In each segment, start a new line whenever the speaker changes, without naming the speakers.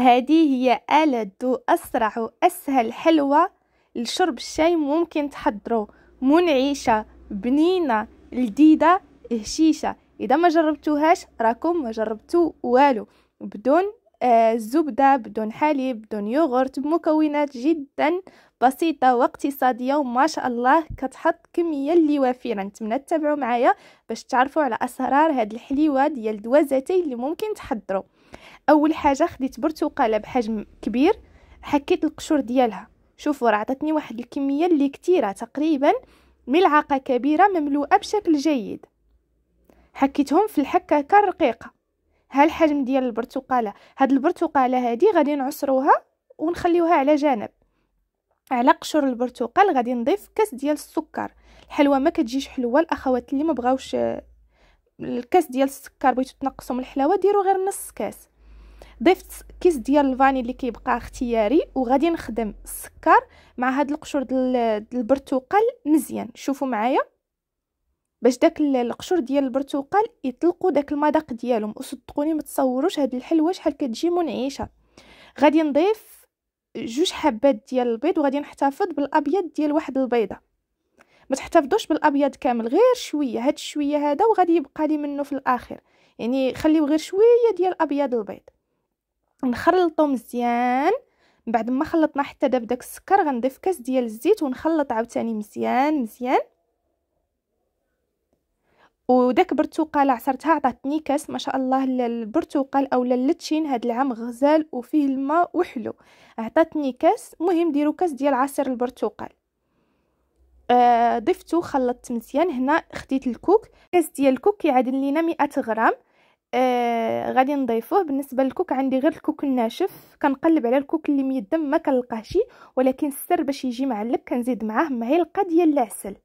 هذه هي ألذ أسرع أسهل حلوة لشرب الشاي ممكن تحضرو منعشة بنينة لذيذة هشيشة إذا ما جربتوهاش راكم ما جربتو والو بدون آه زبدة بدون حليب بدون يوغرت بمكونات جدا بسيطة واقتصادية وما شاء الله كتحط كمية اللي وافرة نتمنى تتابعوا معايا باش تعرفوا على أسرار هاد الحليوة ديال دوازاتي اللي ممكن تحضروا اول حاجه خديت برتقاله بحجم كبير حكيت القشور ديالها شوفوا راه عطاتني واحد الكميه اللي كتيره تقريبا ملعقه كبيره مملوءه بشكل جيد حكيتهم في الحكاكه الرقيقه ها الحجم ديال البرتقاله هاد البرتقاله هادي غادي نعصروها ونخليوها على جانب على قشور البرتقال غادي نضيف كاس ديال السكر الحلوه ما كتجيش حلوه الاخوات اللي ما بغاوش الكاس ديال السكر بغيتو تنقصوا من الحلاوه ديروا غير نص كاس ضفت كيس ديال الفاني اللي كيبقى اختياري وغادي نخدم السكر مع هاد القشور ديال البرتقال مزيان شوفوا معايا باش داك القشور ديال البرتقال يطلقوا داك المذاق ديالهم وصدقوني ما تصوروش هاد الحلوه شحال كتجي منعشه غادي نضيف جوج حبات ديال البيض وغادي نحتفظ بالابيض ديال واحد البيضه ما تحتفظوش بالابيض كامل غير شويه هاد الشويه هذا وغادي يبقى لي منه في الاخر يعني خليو غير شويه ديال ابيض البيض نخلطو مزيان من بعد ما خلطنا حتى داب داك السكر غنضيف كاس ديال الزيت ونخلط عاوتاني مزيان مزيان وداك برتقاله عصرتها عطاتني كاس ما شاء الله البرتقال اولا اللتشين هاد العام غزال وفيه الماء وحلو عطاتني كاس مهم ديروا كاس ديال عصير البرتقال آه ضفتو خلطت مزيان هنا خديت الكوك كاس ديال الكوك كيعادل لينا 100 غرام آه، غادي نضيفوه بالنسبه للكوك عندي غير الكوك الناشف كنقلب على الكوك اللي ميدم ما كنلقاهش ولكن السر باش يجي معلب كنزيد معاه معلقه ديال العسل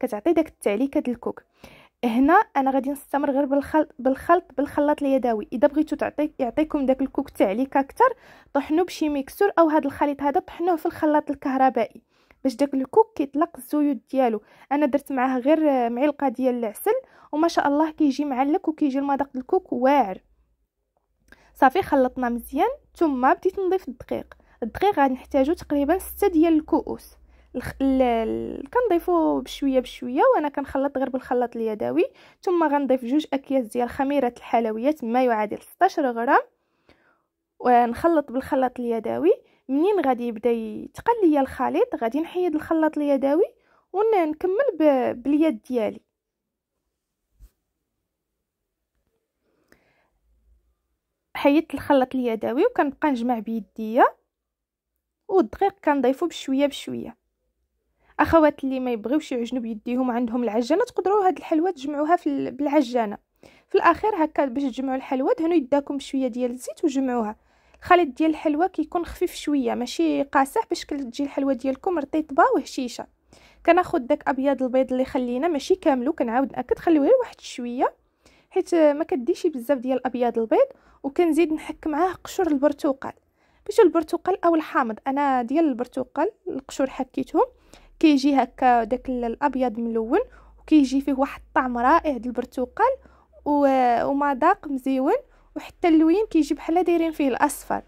كتعطي داك التعليكه ديال الكوك هنا انا غادي نستمر غير بالخلط بالخلط بالخلاط اليدوي اذا بغيتو تعطي يعطيكم داك الكوك تعليكه اكثر طحنوه بشي ميكسور او هذا الخليط هذا طحنوه في الخلاط الكهربائي باش داك الكوك كيطلق الزيوت ديالو انا درت معاه غير معلقه ديال العسل وما شاء الله كيجي معلك وكيجي المذاق الكوك واعر صافي خلطنا مزيان ثم بديت نضيف الدقيق الدقيق غنحتاجو تقريبا ستة ديال الكؤوس الخ... ال... كنضيفو بشويه بشويه وانا كنخلط غير بالخلاط اليدوي ثم غنضيف جوج اكياس ديال خميره الحلويات ما يعادل 16 غرام ونخلط بالخلاط اليدوي منين غادي يبدا يتقل ليا الخليط غادي نحيد الخلاط اليدوي ونكمل باليد ديالي حيدت الخلاط اليدوي وكنبقى نجمع بيديا والدقيق كنضيفو بشويه بشويه اخوات اللي ما يبغيوش يعجنوا بيديهم عندهم العجانه تقدروا هاد الحلوه تجمعوها في بالعجانه في الاخير هكا باش تجمعوا الحلوه دهنوا يداكم بشويه ديال الزيت وجمعوها الخليط ديال الحلوى كيكون خفيف شويه ماشي قاسح باش تجي الحلوى ديالكم رطيبه وهشيشه كناخد داك ابيض البيض اللي خلينا ماشي كاملو كنعاود ناكد خليوه غير واحد شويه حيت ما كديش بزاف ديال ابيض البيض وكنزيد نحك معاه قشور البرتقال باش البرتقال او الحامض انا ديال البرتقال القشور حكيتهم كيجي هكا داك الابيض ملون وكيجي فيه واحد الطعم رائع ديال البرتقال ومذاق مزيون وحتى اللوين كيجي بحال دايرين فيه الاصفر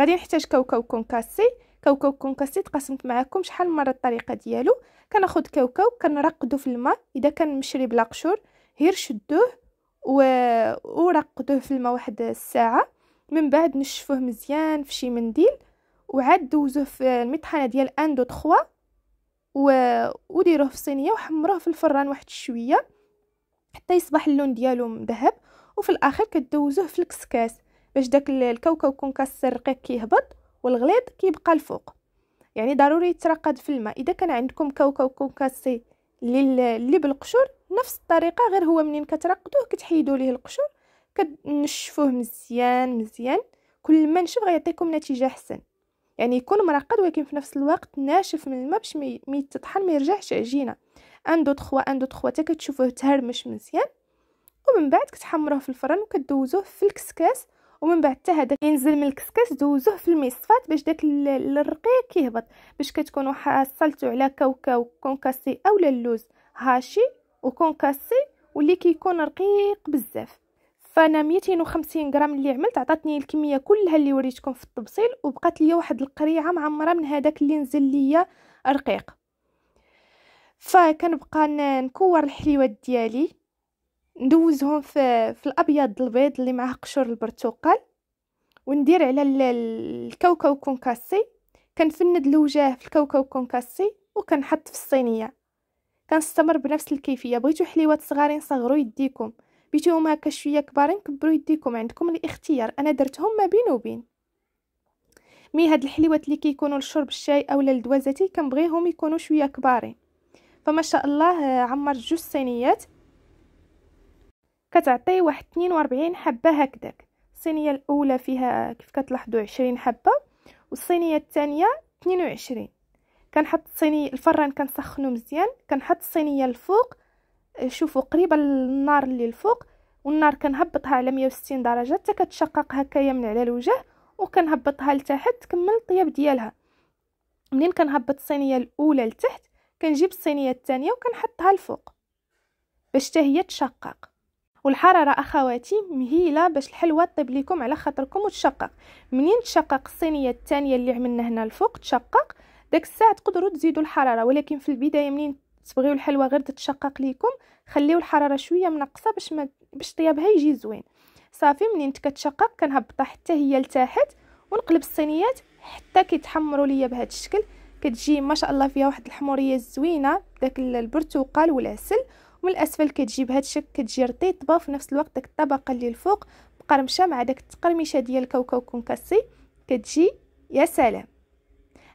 غادي نحتاج كاوكاو كونكاسي كاوكاو كونكاسي تقاسمت معكم شحال مره الطريقه ديالو كناخذ كاوكاو كنرقدو في الماء اذا كان مشري بلا قشور غير شدوه و... ورقدوه في الماء واحد الساعه من بعد نشفوه مزيان في شي منديل وعاد دوزوه في المطحنه ديال ان دو 3 و... وديروه في صينيه وحمروه في الفران واحد شويه حتى يصبح اللون ديالو ذهب وفي الاخر كدوزوه في الكسكاس باش داك الكوكو يكون كسر الرقيق كيهبط والغليظ كيبقى الفوق يعني ضروري يترقد في الماء اذا كان عندكم كوكو كونكاسي اللي بالقشور نفس الطريقه غير هو منين كترقدوه كتحيدوا ليه القشور كنشفوه مزيان مزيان كل ما نشف غيعطيكم نتيجه احسن يعني يكون مرقد ولكن في نفس الوقت ناشف من الماء باش ميتطحن يتطحن ما يرجعش عجينه ان دو 3 ان دو 3 حتى كتشوفوه تهرمش مزيان ومن بعد كتحمروه في الفرن وكدوزوه في الكسكاس ومن بعد حتى هذا ينزل من الكسكاس دوزوه في المصفات باش داك الرقيق كيهبط باش كتكونوا حصلتوا على كاوكاو كونكاسي اولا اللوز هاشي وكونكاسي واللي كيكون رقيق بزاف فانا 250 غرام اللي عملت عطاتني الكميه كلها اللي وريتكم في التبصيل وبقات لي واحد القريعه معمره من هذاك اللي نزل ليا رقيق فكنبقى نكور الحليوات ديالي ندوزهم في, في الابيض البيض اللي معاه قشور البرتقال وندير على الكاوكاو كونكاسي كنفند الوجه في الكاوكاو كونكاسي وكنحط في الصينيه كنستمر بنفس الكيفيه بغيتو حليوات صغارين صغروا يديكم بيتوهم هكا شويه كبارين كبروا يديكم عندكم الاختيار انا درتهم ما بين وبين مي هاد الحليوات اللي كيكونوا لشرب الشاي اولا للدوازاتي كنبغيهم يكونوا شويه كبارين فما شاء الله آه، عمرت جوج صينيات كتعطي واحد 42 حبه هكذاك الصينيه الاولى فيها كيف كتلاحظوا 20 حبه والصينيه الثانيه 22 كنحط الصينيه الفران كنسخنو مزيان كنحط الصينيه الفوق آه، شوفوا قريبه للنار اللي الفوق والنار كنهبطها على 160 درجه حتى كتشقق هكايا من على الوجه وكنهبطها لتحت تكمل الطياب ديالها منين كنهبط الصينيه الاولى لتحت كنجيب الصينيه الثانيه وكنحطها الفوق باش حتى هي تشقق والحراره اخواتي مهيله باش الحلوه طيب لكم على خاطركم وتشقق منين تشقق الصينيه الثانيه اللي عملنا هنا الفوق تشقق داك الساعه تقدروا تزيدوا الحراره ولكن في البدايه منين تبغيو الحلوه غير تتشقق ليكم خليو الحراره شويه منقصه باش ما باش طيابها يجي زوين صافي منين كتشقق كنهبطها حتى هي لتحت ونقلب الصينيات حتى كيتحمروا ليا بهذا الشكل كتجي ما شاء الله فيها واحد الحموريه زوينه داك البرتقال والعسل من الاسفل كتجي بهذا الشكل كتجي رطيطبه وفي نفس الوقت داك الطبقه اللي الفوق مقرمشه مع داك التقرمشه ديال الكاوكاو كونكاسي كتجي يا سلام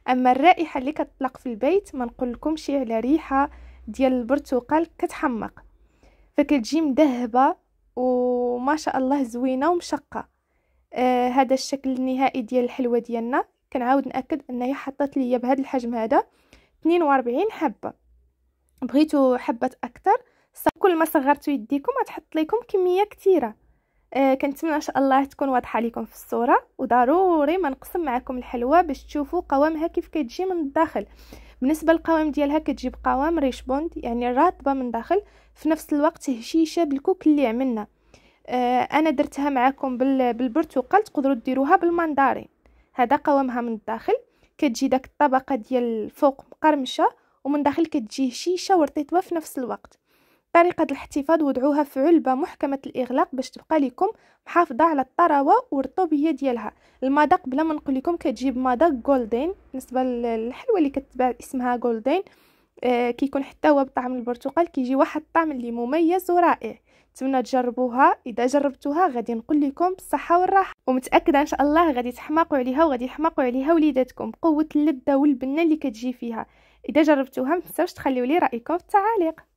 اما الرائحه اللي كتطلق في البيت ما نقول لكمش على ريحه ديال البرتقال كتحمق فكتجي مذهبه وما شاء الله زوينه ومشقه آه هذا الشكل النهائي ديال الحلوه ديالنا كنعاود ناكد انها حطت ليا بهذا الحجم هذا 42 حبه بغيتو حبات اكثر كل ما صغرتوا يديكم غتحط لكم كميه كثيره آه كنتمنى ان شاء الله تكون واضحه لكم في الصوره وضروري ما نقسم معكم الحلوه باش تشوفوا قوامها كيف كتجي من الداخل بالنسبه للقوام ديالها كتجي بقوام ريش بوند يعني راتبه من الداخل في نفس الوقت هشيشه بالكوك اللي عملنا آه انا درتها معكم بالبرتقال تقدروا ديروها بالمندارين هذا قوامها من الداخل كتجي داك الطبقه ديال الفوق مقرمشه ومن داخل كتجي هشيشه ورطيطه في نفس الوقت طريقة الاحتفاظ وضعوها في علبة محكمة الإغلاق باش تبقى لكم محافظة على الطراوة والرطوبية ديالها المذاق بلا ما نقول لكم كتجيب مذاق جولدين بالنسبة للحلوى اللي كتباع اسمها جولدين آه كيكون حتى هو بطعم البرتقال كيجي واحد الطعم اللي مميز ورائع نتمنى تجربوها اذا جربتوها غادي نقول لكم بالصحه والراحه ومتاكده ان شاء الله غادي تحماقوا عليها وغادي يحماقوا عليها وليداتكم بقوه اللذه والبنه اللي كتجي فيها اذا جربتوها ما تنساوش تخليوا لي رايكم في التعاليق